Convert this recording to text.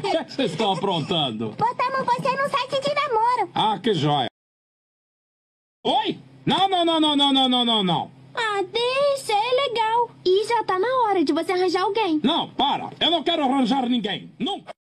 o é que vocês estão aprontando? Botamos você no site de namoro. Ah, que joia. Oi? Não, não, não, não, não, não, não, não, Ah, deixa, é legal. E já tá na hora de você arranjar alguém. Não, para. Eu não quero arranjar ninguém. Nunca.